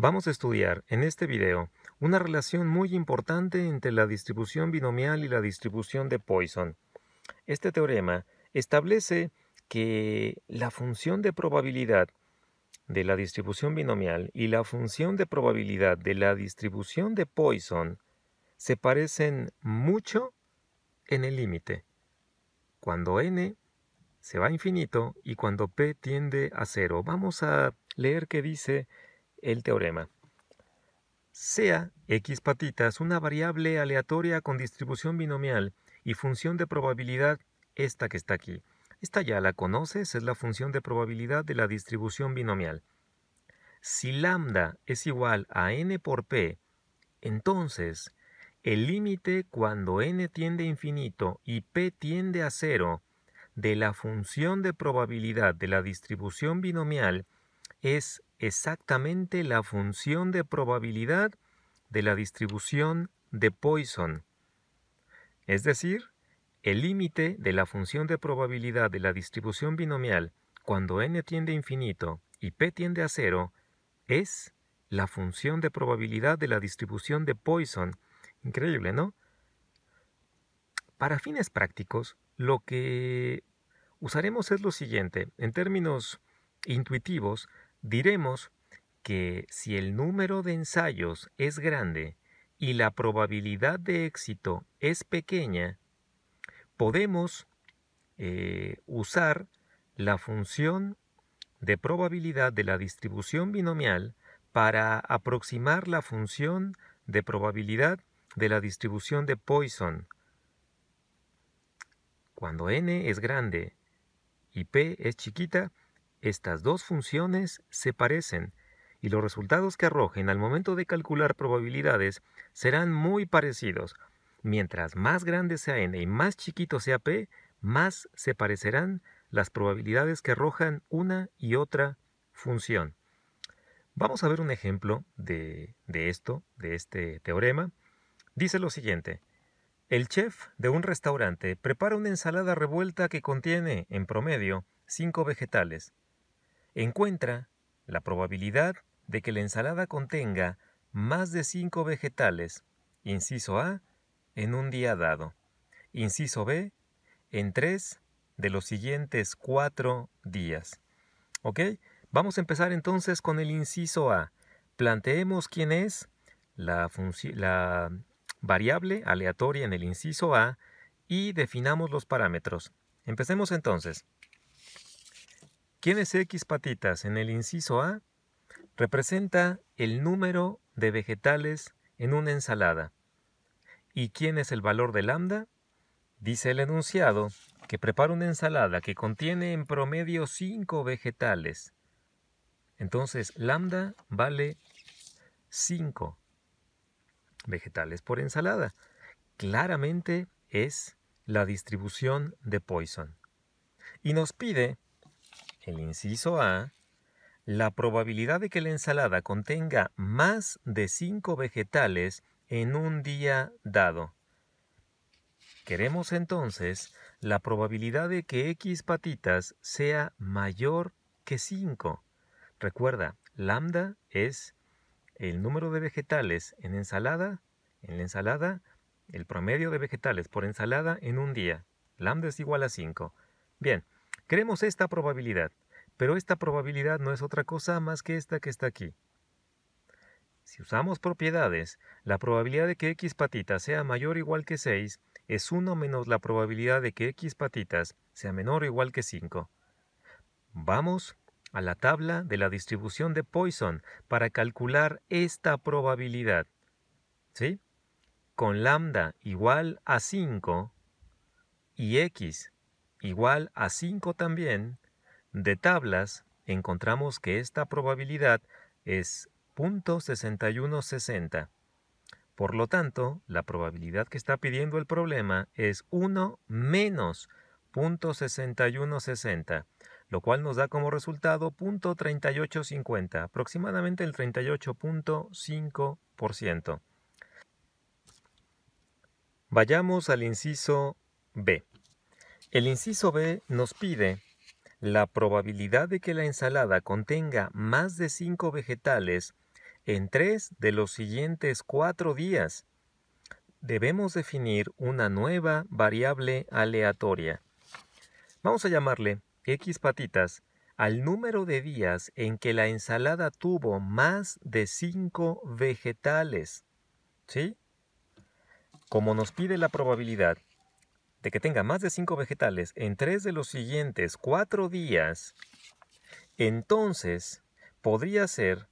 Vamos a estudiar en este video una relación muy importante entre la distribución binomial y la distribución de Poisson. Este teorema establece que la función de probabilidad de la distribución binomial y la función de probabilidad de la distribución de Poisson se parecen mucho en el límite, cuando n se va a infinito y cuando p tiende a cero. Vamos a leer qué dice el teorema. Sea x patitas una variable aleatoria con distribución binomial y función de probabilidad, esta que está aquí. Esta ya la conoces, es la función de probabilidad de la distribución binomial. Si lambda es igual a n por p, entonces el límite cuando n tiende a infinito y p tiende a cero de la función de probabilidad de la distribución binomial es exactamente la función de probabilidad de la distribución de Poisson. Es decir, el límite de la función de probabilidad de la distribución binomial cuando n tiende a infinito y p tiende a cero es la función de probabilidad de la distribución de Poisson. Increíble, ¿no? Para fines prácticos, lo que usaremos es lo siguiente. En términos intuitivos, Diremos que si el número de ensayos es grande y la probabilidad de éxito es pequeña, podemos eh, usar la función de probabilidad de la distribución binomial para aproximar la función de probabilidad de la distribución de Poisson. Cuando n es grande y p es chiquita, estas dos funciones se parecen y los resultados que arrojen al momento de calcular probabilidades serán muy parecidos. Mientras más grande sea n y más chiquito sea p, más se parecerán las probabilidades que arrojan una y otra función. Vamos a ver un ejemplo de, esto, de este teorema. Dice lo siguiente. El chef de un restaurante prepara una ensalada revuelta que contiene, en promedio, cinco vegetales, Encuentra la probabilidad de que la ensalada contenga más de 5 vegetales, inciso A, en un día dado, inciso B, en 3 de los siguientes 4 días. ¿Ok? Vamos a empezar entonces con el inciso A. Planteemos quién es la, la variable aleatoria en el inciso A y definamos los parámetros. Empecemos entonces. ¿Quién es X patitas? En el inciso A representa el número de vegetales en una ensalada. ¿Y quién es el valor de lambda? Dice el enunciado que prepara una ensalada que contiene en promedio 5 vegetales. Entonces, lambda vale 5 vegetales por ensalada. Claramente es la distribución de Poisson. Y nos pide el inciso A. La probabilidad de que la ensalada contenga más de 5 vegetales en un día dado. Queremos entonces la probabilidad de que X patitas sea mayor que 5. Recuerda, lambda es el número de vegetales en ensalada, en la ensalada, el promedio de vegetales por ensalada en un día. Lambda es igual a 5. Bien, Creemos esta probabilidad, pero esta probabilidad no es otra cosa más que esta que está aquí. Si usamos propiedades, la probabilidad de que x patitas sea mayor o igual que 6 es 1 menos la probabilidad de que x patitas sea menor o igual que 5. Vamos a la tabla de la distribución de Poisson para calcular esta probabilidad. ¿Sí? Con lambda igual a 5 y x igual a 5 también, de tablas encontramos que esta probabilidad es .6160. Por lo tanto, la probabilidad que está pidiendo el problema es 1 menos .6160, lo cual nos da como resultado .3850, aproximadamente el 38.5%. Vayamos al inciso B. El inciso B nos pide la probabilidad de que la ensalada contenga más de 5 vegetales en 3 de los siguientes 4 días. Debemos definir una nueva variable aleatoria. Vamos a llamarle X patitas al número de días en que la ensalada tuvo más de 5 vegetales. ¿Sí? Como nos pide la probabilidad, de que tenga más de cinco vegetales en tres de los siguientes cuatro días, entonces podría ser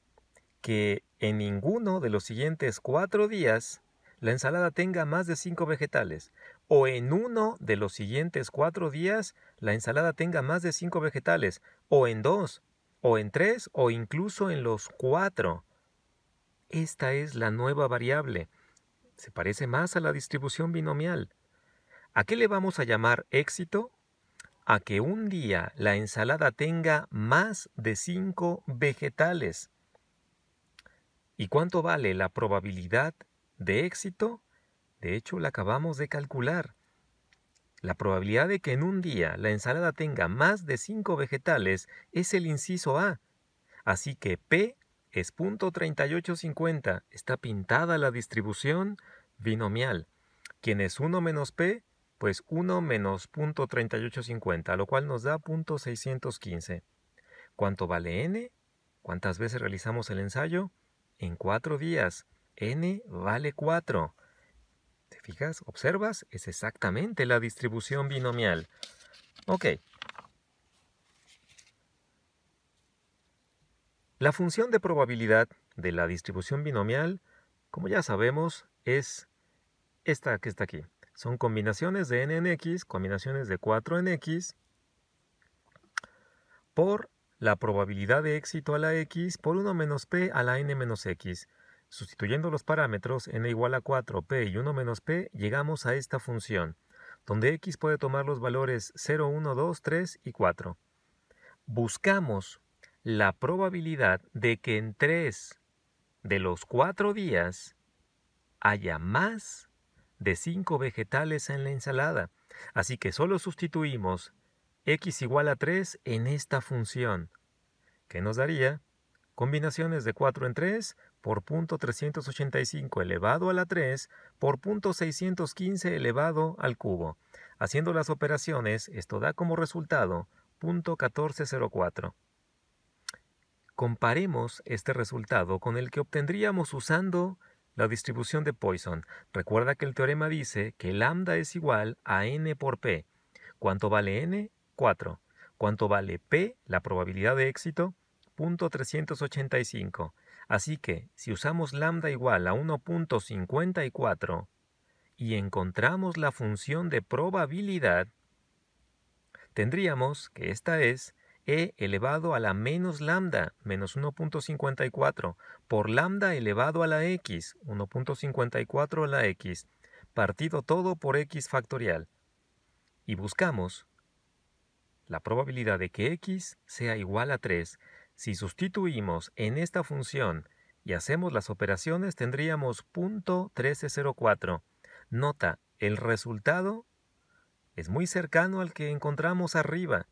que en ninguno de los siguientes cuatro días la ensalada tenga más de cinco vegetales, o en uno de los siguientes cuatro días la ensalada tenga más de cinco vegetales, o en dos, o en tres, o incluso en los cuatro. Esta es la nueva variable. Se parece más a la distribución binomial. ¿A qué le vamos a llamar éxito? A que un día la ensalada tenga más de 5 vegetales. ¿Y cuánto vale la probabilidad de éxito? De hecho, la acabamos de calcular. La probabilidad de que en un día la ensalada tenga más de 5 vegetales es el inciso A. Así que P es .3850. Está pintada la distribución binomial. Quien es 1 menos P pues 1 menos .3850, lo cual nos da .615. ¿Cuánto vale n? ¿Cuántas veces realizamos el ensayo? En 4 días. n vale 4. ¿Te fijas? ¿Observas? Es exactamente la distribución binomial. Ok. La función de probabilidad de la distribución binomial, como ya sabemos, es esta que está aquí son combinaciones de n en x, combinaciones de 4 en x, por la probabilidad de éxito a la x por 1 menos p a la n menos x. Sustituyendo los parámetros n igual a 4, p y 1 menos p, llegamos a esta función, donde x puede tomar los valores 0, 1, 2, 3 y 4. Buscamos la probabilidad de que en 3 de los 4 días haya más de 5 vegetales en la ensalada, así que solo sustituimos x igual a 3 en esta función, que nos daría combinaciones de 4 en 3 por punto 385 elevado a la 3 por punto 615 elevado al cubo. Haciendo las operaciones, esto da como resultado 1404. Comparemos este resultado con el que obtendríamos usando la distribución de Poisson. Recuerda que el teorema dice que lambda es igual a n por p. ¿Cuánto vale n? 4. ¿Cuánto vale p? La probabilidad de éxito. 385. Así que, si usamos lambda igual a 1.54 y encontramos la función de probabilidad, tendríamos que esta es e elevado a la menos lambda, menos 1.54, por lambda elevado a la x, 1.54 a la x, partido todo por x factorial. Y buscamos la probabilidad de que x sea igual a 3. Si sustituimos en esta función y hacemos las operaciones tendríamos .1304. Nota, el resultado es muy cercano al que encontramos arriba.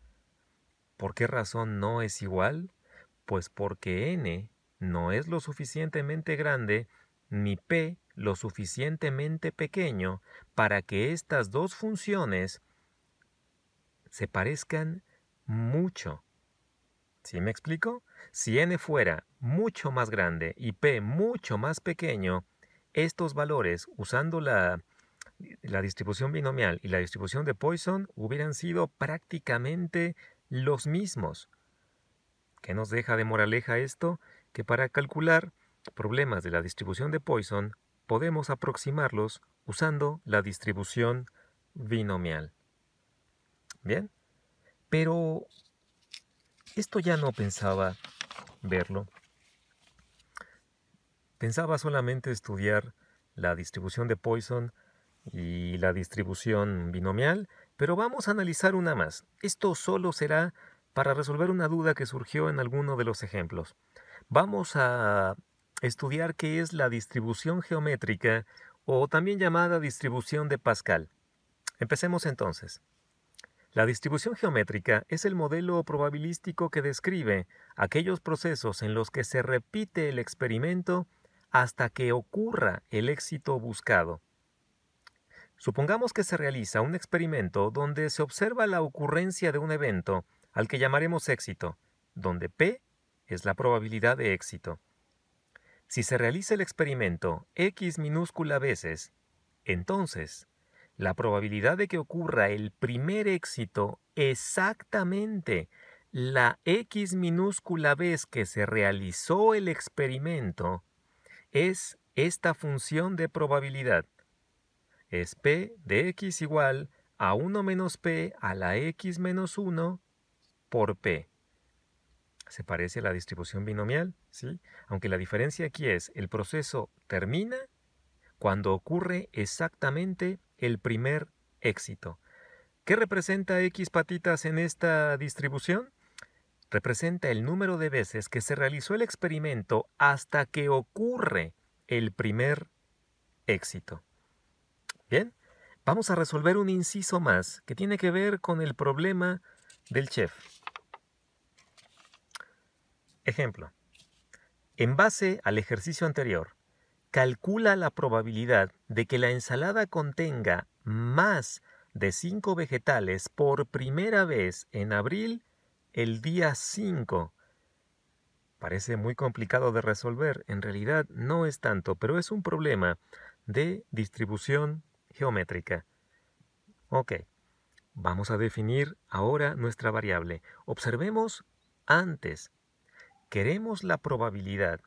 ¿Por qué razón no es igual? Pues porque n no es lo suficientemente grande ni p lo suficientemente pequeño para que estas dos funciones se parezcan mucho. ¿Sí me explico? Si n fuera mucho más grande y p mucho más pequeño, estos valores, usando la, la distribución binomial y la distribución de Poisson, hubieran sido prácticamente los mismos. ¿Qué nos deja de moraleja esto? Que para calcular problemas de la distribución de Poisson podemos aproximarlos usando la distribución binomial. Bien, pero esto ya no pensaba verlo. Pensaba solamente estudiar la distribución de Poisson y la distribución binomial pero vamos a analizar una más. Esto solo será para resolver una duda que surgió en alguno de los ejemplos. Vamos a estudiar qué es la distribución geométrica o también llamada distribución de Pascal. Empecemos entonces. La distribución geométrica es el modelo probabilístico que describe aquellos procesos en los que se repite el experimento hasta que ocurra el éxito buscado. Supongamos que se realiza un experimento donde se observa la ocurrencia de un evento al que llamaremos éxito, donde P es la probabilidad de éxito. Si se realiza el experimento X minúscula veces, entonces la probabilidad de que ocurra el primer éxito exactamente la X minúscula vez que se realizó el experimento es esta función de probabilidad es p de x igual a 1 menos p a la x menos 1 por p. Se parece a la distribución binomial, ¿sí? Aunque la diferencia aquí es, el proceso termina cuando ocurre exactamente el primer éxito. ¿Qué representa x patitas en esta distribución? Representa el número de veces que se realizó el experimento hasta que ocurre el primer éxito. Bien, vamos a resolver un inciso más que tiene que ver con el problema del chef. Ejemplo. En base al ejercicio anterior, calcula la probabilidad de que la ensalada contenga más de 5 vegetales por primera vez en abril el día 5. Parece muy complicado de resolver, en realidad no es tanto, pero es un problema de distribución geométrica. Ok, vamos a definir ahora nuestra variable. Observemos antes. Queremos la probabilidad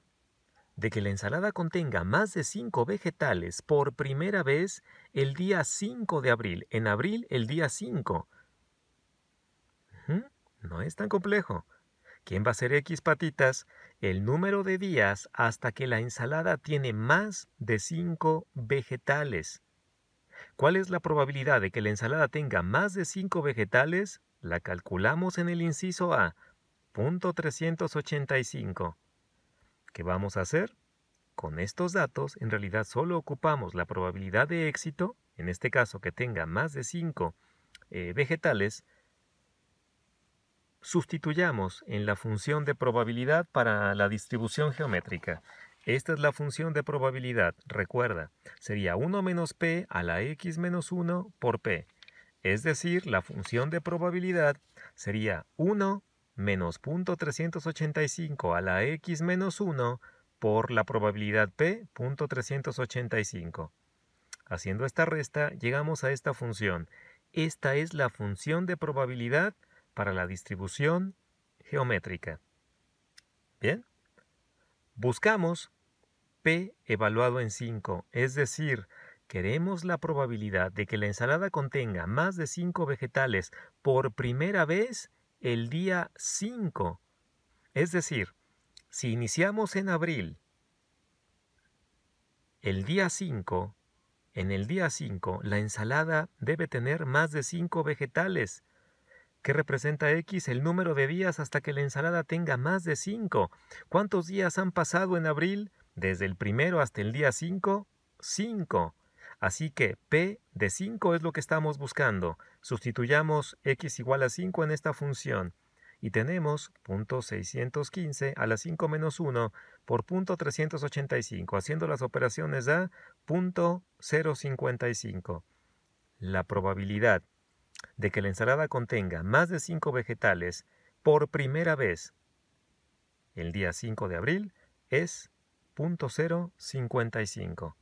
de que la ensalada contenga más de 5 vegetales por primera vez el día 5 de abril. En abril, el día 5. No es tan complejo. ¿Quién va a ser X patitas? El número de días hasta que la ensalada tiene más de 5 vegetales. ¿Cuál es la probabilidad de que la ensalada tenga más de 5 vegetales? La calculamos en el inciso A, punto 385. ¿Qué vamos a hacer? Con estos datos, en realidad solo ocupamos la probabilidad de éxito, en este caso que tenga más de 5 eh, vegetales, sustituyamos en la función de probabilidad para la distribución geométrica. Esta es la función de probabilidad, recuerda, sería 1 menos p a la x menos 1 por p. Es decir, la función de probabilidad sería 1 menos .385 a la x menos 1 por la probabilidad p, .385. Haciendo esta resta, llegamos a esta función. Esta es la función de probabilidad para la distribución geométrica. Bien. Buscamos evaluado en 5, es decir, queremos la probabilidad de que la ensalada contenga más de 5 vegetales por primera vez el día 5. Es decir, si iniciamos en abril, el día 5, en el día 5 la ensalada debe tener más de 5 vegetales, que representa X el número de días hasta que la ensalada tenga más de 5. ¿Cuántos días han pasado en abril? Desde el primero hasta el día 5, 5. Así que P de 5 es lo que estamos buscando. Sustituyamos x igual a 5 en esta función y tenemos punto 615 a la 5 menos 1 por 385, haciendo las operaciones a punto 055. La probabilidad de que la ensalada contenga más de 5 vegetales por primera vez el día 5 de abril es Punto cero cincuenta y cinco.